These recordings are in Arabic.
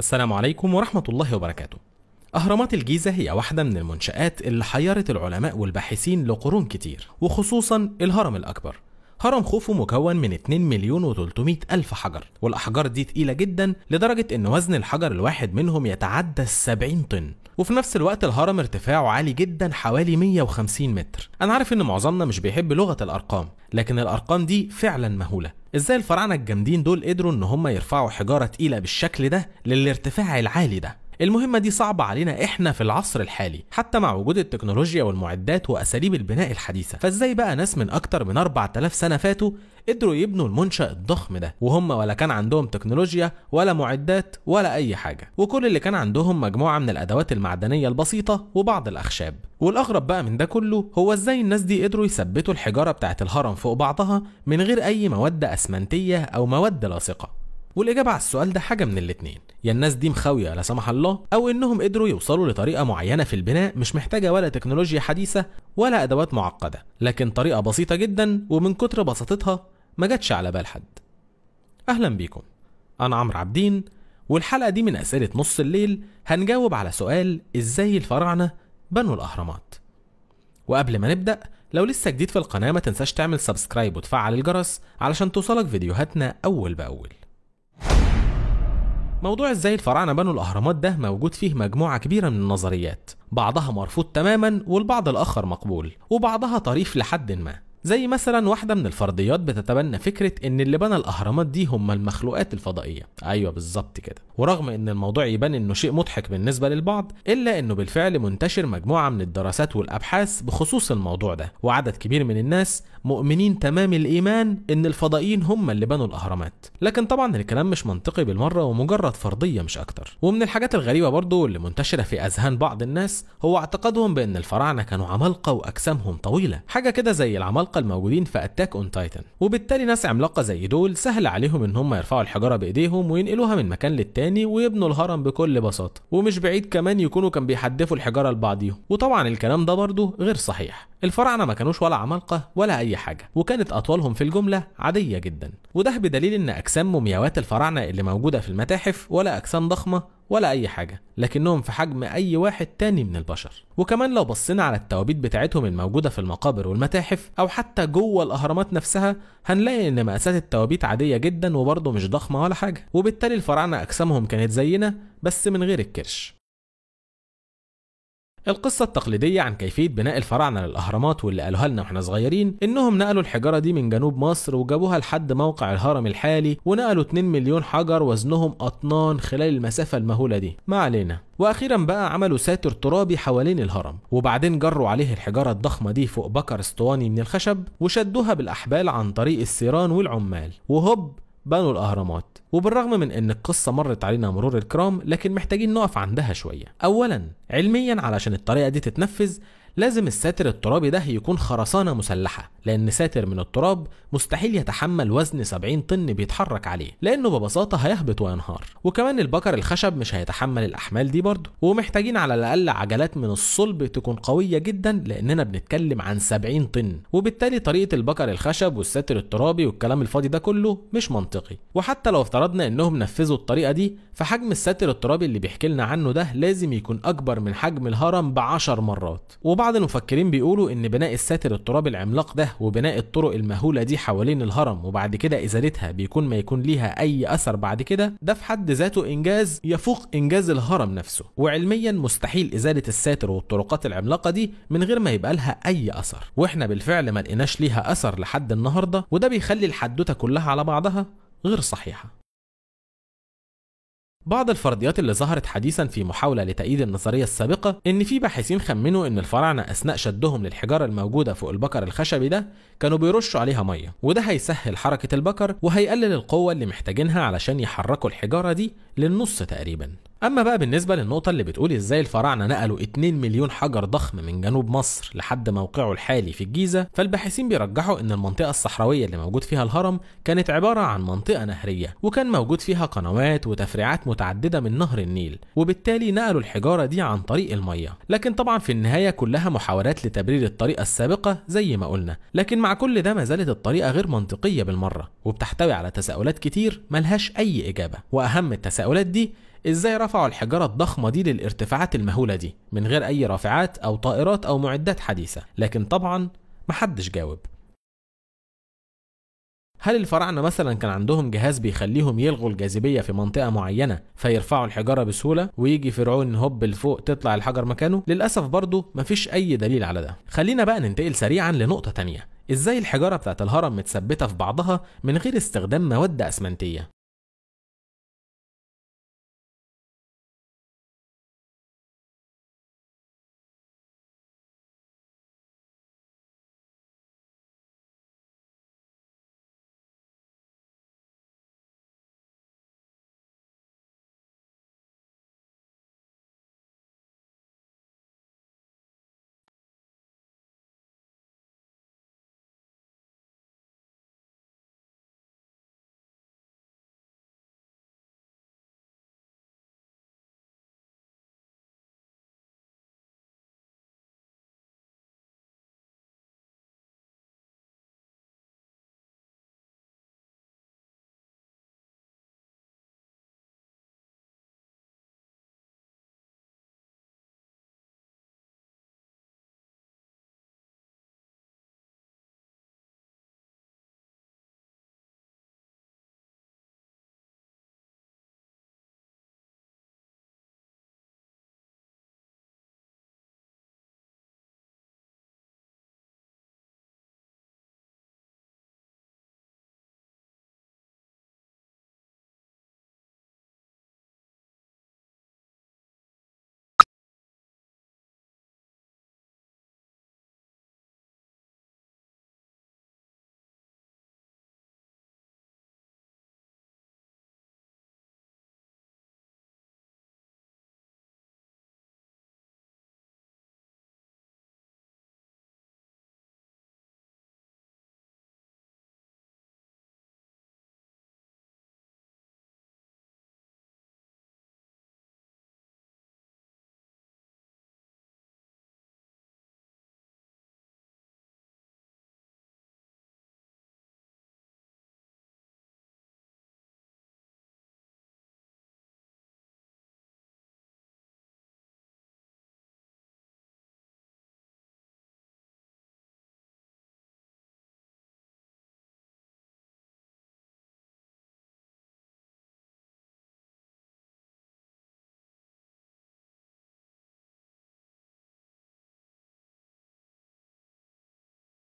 السلام عليكم ورحمة الله وبركاته. أهرامات الجيزة هي واحدة من المنشآت اللي حيرت العلماء والباحثين لقرون كتير، وخصوصا الهرم الأكبر. هرم خوفو مكون من 2 مليون و 300 ألف حجر، والأحجار دي تقيلة جدا لدرجة إن وزن الحجر الواحد منهم يتعدى 70 طن، وفي نفس الوقت الهرم ارتفاعه عالي جدا حوالي 150 متر انا عارف ان معظمنا مش بيحب لغه الارقام لكن الارقام دي فعلا مهوله ازاي الفراعنه الجامدين دول قدروا ان هم يرفعوا حجاره تقيله بالشكل ده للارتفاع العالي ده المهمة دي صعبة علينا احنا في العصر الحالي حتى مع وجود التكنولوجيا والمعدات واساليب البناء الحديثة فازاي بقى ناس من اكتر من 4000 سنة فاتوا قدروا يبنوا المنشأ الضخم ده وهم ولا كان عندهم تكنولوجيا ولا معدات ولا اي حاجة وكل اللي كان عندهم مجموعة من الادوات المعدنية البسيطة وبعض الاخشاب والاغرب بقى من ده كله هو ازاي الناس دي قدروا يثبتوا الحجارة بتاعت الهرم فوق بعضها من غير اي مواد اسمنتية او مواد لاصقة والاجابه على السؤال ده حاجه من الاتنين يا الناس دي مخاويه لا سمح الله او انهم قدروا يوصلوا لطريقه معينه في البناء مش محتاجه ولا تكنولوجيا حديثه ولا ادوات معقده لكن طريقه بسيطه جدا ومن كتر بساطتها ما جاتش على بال حد اهلا بيكم انا عمرو عبدين والحلقه دي من اسئله نص الليل هنجاوب على سؤال ازاي الفراعنه بنوا الاهرامات وقبل ما نبدا لو لسه جديد في القناه ما تنساش تعمل سبسكرايب وتفعل الجرس علشان توصلك فيديوهاتنا اول باول موضوع ازاي الفراعنه بنوا الاهرامات ده موجود فيه مجموعه كبيره من النظريات بعضها مرفوض تماما والبعض الاخر مقبول وبعضها طريف لحد ما زي مثلا واحدة من الفرضيات بتتبنى فكرة إن اللي بنى الأهرامات دي هم المخلوقات الفضائية أيوة بالظبط كده ورغم إن الموضوع يبان إنه شيء مضحك بالنسبة للبعض إلا إنه بالفعل منتشر مجموعة من الدراسات والأبحاث بخصوص الموضوع ده وعدد كبير من الناس مؤمنين تمام الإيمان إن الفضائيين هم اللي بنوا الأهرامات لكن طبعا الكلام مش منطقي بالمرة ومجرد فرضية مش أكتر ومن الحاجات الغريبة برضو اللي منتشرة في أذهان بعض الناس هو اعتقادهم بأن الفراعنة كانوا عمالقة وأجسامهم طويلة حاجة كده زي العمالقة العملاقه الموجودين في اتاك اون تايتن وبالتالي ناس عملاقه زي دول سهل عليهم ان هم يرفعوا الحجاره بايديهم وينقلوها من مكان للتاني ويبنوا الهرم بكل بساطه ومش بعيد كمان يكونوا كان بيحدفوا الحجاره لبعضيهم وطبعا الكلام ده برضه غير صحيح الفراعنة ما كانوش ولا عمالقة ولا أي حاجة وكانت أطوالهم في الجملة عادية جدا وده بدليل إن أجسام مومياوات الفراعنة اللي موجودة في المتاحف ولا أجسام ضخمة ولا أي حاجة لكنهم في حجم أي واحد تاني من البشر وكمان لو بصينا على التوابيت بتاعتهم الموجودة في المقابر والمتاحف أو حتى جوه الأهرامات نفسها هنلاقي إن مقاسات التوابيت عادية جدا وبرضه مش ضخمة ولا حاجة وبالتالي الفراعنة أجسامهم كانت زينا بس من غير الكرش القصة التقليدية عن كيفية بناء الفراعنة للأهرامات واللي قالوها لنا واحنا صغيرين إنهم نقلوا الحجارة دي من جنوب مصر وجابوها لحد موقع الهرم الحالي ونقلوا 2 مليون حجر وزنهم أطنان خلال المسافة المهولة دي ما علينا واخيرا بقى عملوا ساتر ترابي حوالين الهرم وبعدين جروا عليه الحجاره الضخمه دي فوق بكر اسطواني من الخشب وشدوها بالاحبال عن طريق السيران والعمال وهوب بنوا الأهرامات وبالرغم من ان القصه مرت علينا مرور الكرام لكن محتاجين نقف عندها شويه اولا علميا علشان الطريقه دي تتنفذ لازم الساتر الترابي ده يكون خرسانة مسلحة لأن ساتر من التراب مستحيل يتحمل وزن 70 طن بيتحرك عليه لأنه ببساطة هيهبط وينهار وكمان البكر الخشب مش هيتحمل الأحمال دي برضه ومحتاجين على الأقل عجلات من الصلب تكون قوية جدا لأننا بنتكلم عن 70 طن وبالتالي طريقة البكر الخشب والساتر الترابي والكلام الفاضي ده كله مش منطقي وحتى لو افترضنا إنهم نفذوا الطريقة دي فحجم الساتر الترابي اللي بيحكي لنا عنه ده لازم يكون أكبر من حجم الهرم ب 10 مرات وبعد بعض المفكرين بيقولوا ان بناء الساتر الترابي العملاق ده وبناء الطرق المهوله دي حوالين الهرم وبعد كده ازالتها بيكون ما يكون ليها اي اثر بعد كده ده في حد ذاته انجاز يفوق انجاز الهرم نفسه وعلميا مستحيل ازاله الساتر والطرقات العملاقه دي من غير ما يبقى لها اي اثر واحنا بالفعل ما لقيناش ليها اثر لحد النهارده وده بيخلي الحدوته كلها على بعضها غير صحيحه بعض الفرضيات اللي ظهرت حديثا في محاولة لتأييد النظرية السابقة إن في باحثين خمنوا إن الفراعنة أثناء شدهم للحجارة الموجودة فوق البكر الخشبي ده كانوا بيرشوا عليها مية وده هيسهل حركة البكر وهيقلل القوة اللي محتاجينها علشان يحركوا الحجارة دي للنص تقريبا اما بقى بالنسبه للنقطه اللي بتقول ازاي الفراعنه نقلوا 2 مليون حجر ضخم من جنوب مصر لحد موقعه الحالي في الجيزه فالباحثين بيرجحوا ان المنطقه الصحراويه اللي موجود فيها الهرم كانت عباره عن منطقه نهريه وكان موجود فيها قنوات وتفريعات متعدده من نهر النيل وبالتالي نقلوا الحجاره دي عن طريق الميه لكن طبعا في النهايه كلها محاولات لتبرير الطريقه السابقه زي ما قلنا لكن مع كل ده ما زالت الطريقه غير منطقيه بالمره وبتحتوي على تساؤلات كتير ملهاش اي اجابه واهم التساؤلات دي ازاي رفعوا الحجارة الضخمة دي للارتفاعات المهولة دي من غير أي رافعات أو طائرات أو معدات حديثة لكن طبعا محدش جاوب هل الفراعنة مثلا كان عندهم جهاز بيخليهم يلغوا الجاذبية في منطقة معينة فيرفعوا الحجارة بسهولة ويجي فرعون هوب لفوق تطلع الحجر مكانه؟ للأسف برضه مفيش أي دليل على ده. خلينا بقى ننتقل سريعا لنقطة تانية، ازاي الحجارة بتاعت الهرم متثبتة في بعضها من غير استخدام مواد أسمنتية؟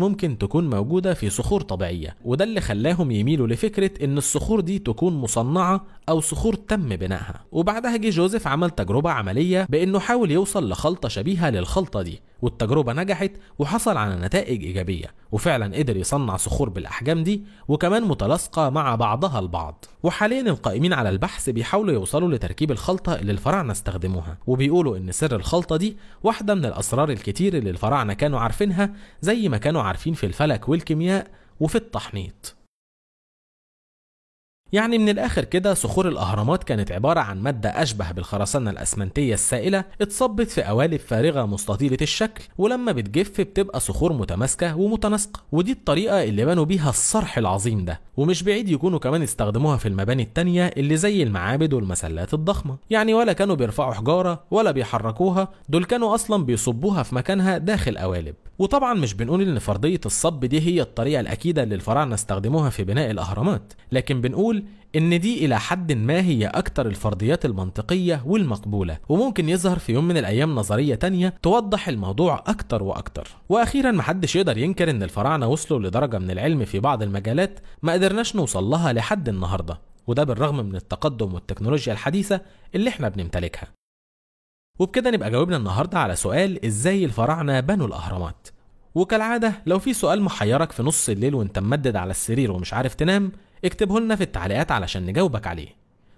ممكن تكون موجودة في صخور طبيعية وده اللي خلاهم يميلوا لفكرة ان الصخور دي تكون مصنعة او صخور تم بنائها وبعدها جه جوزيف عمل تجربة عملية بانه حاول يوصل لخلطة شبيهة للخلطة دي والتجربة نجحت وحصل على نتائج إيجابية وفعلا قدر يصنع صخور بالأحجام دي وكمان متلاصقة مع بعضها البعض وحاليا القائمين على البحث بيحاولوا يوصلوا لتركيب الخلطة اللي الفراعنة استخدموها وبيقولوا إن سر الخلطة دي واحدة من الأسرار الكتير اللي الفراعنة كانوا عارفينها زي ما كانوا عارفين في الفلك والكيمياء وفي التحنيط يعني من الآخر كده صخور الأهرامات كانت عبارة عن مادة أشبه بالخرسانة الأسمنتية السائلة اتصبت في قوالب فارغة مستطيلة الشكل ولما بتجف بتبقى صخور متماسكة ومتناسقة ودي الطريقة اللي بنوا بيها الصرح العظيم ده ومش بعيد يكونوا كمان استخدموها في المباني التانية اللي زي المعابد والمسلات الضخمة يعني ولا كانوا بيرفعوا حجارة ولا بيحركوها دول كانوا أصلا بيصبوها في مكانها داخل قوالب وطبعا مش بنقول ان فرضيه الصب دي هي الطريقه الاكيده اللي الفراعنه استخدموها في بناء الاهرامات لكن بنقول إن دي إلى حد ما هي أكتر الفرضيات المنطقية والمقبولة وممكن يظهر في يوم من الأيام نظرية تانية توضح الموضوع أكتر وأكتر وأخيرا محدش يقدر ينكر إن الفراعنة وصلوا لدرجة من العلم في بعض المجالات ما قدرناش نوصل لها لحد النهاردة وده بالرغم من التقدم والتكنولوجيا الحديثة اللي احنا بنمتلكها وبكده نبقى جاوبنا النهاردة على سؤال إزاي الفراعنة بنوا الأهرامات وكالعادة لو في سؤال محيرك في نص الليل وانت ممدد على السرير ومش عارف تنام اكتبه لنا في التعليقات علشان نجاوبك عليه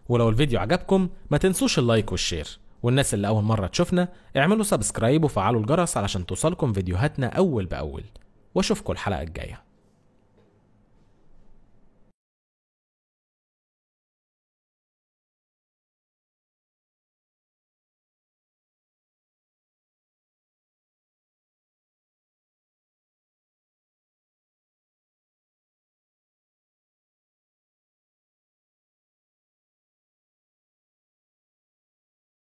ولو الفيديو عجبكم ما تنسوش اللايك والشير والناس اللي أول مرة تشوفنا اعملوا سبسكرايب وفعلوا الجرس علشان توصلكم فيديوهاتنا أول بأول واشوفكم الحلقة الجاية